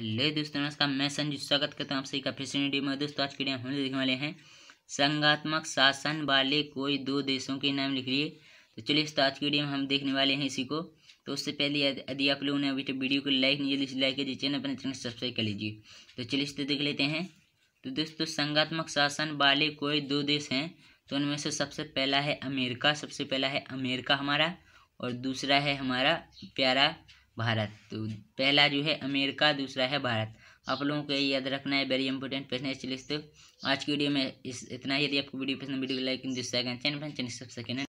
hello दोस्तों नमस्कार मैं संजू स्वागत करता हूँ आप सभी का फैशन वीडियो में दोस्तों आज की हम देखने वाले हैं संगात्मक शासन वाले कोई दो देशों के नाम लिख लिए तो चलिए दोस्तों आज की वीडियो में हम देखने वाले हैं इसी को तो उससे पहले यदि आप लोगों ने अभी तक वीडियो को लाइक नहीं जल्दी तो लाइक कीजिए चैनल अपने चैनल सब्सक्राइब कर लीजिए तो चलिए दोस्तों देख लेते हैं तो दोस्तों संगात्मक शासन वाले कोई दो देश हैं तो उनमें से सबसे पहला है अमेरिका सबसे पहला है अमेरिका हमारा और दूसरा है हमारा प्यारा भारत तो पहला जो है अमेरिका दूसरा है भारत आप लोगों को याद रखना है वेरी इंपॉर्टेंट प्रश्न है इसलिए तो आज की वीडियो में इस इतना ही यदि आपको वीडियो पसंद video like second channel channel सब सेकंड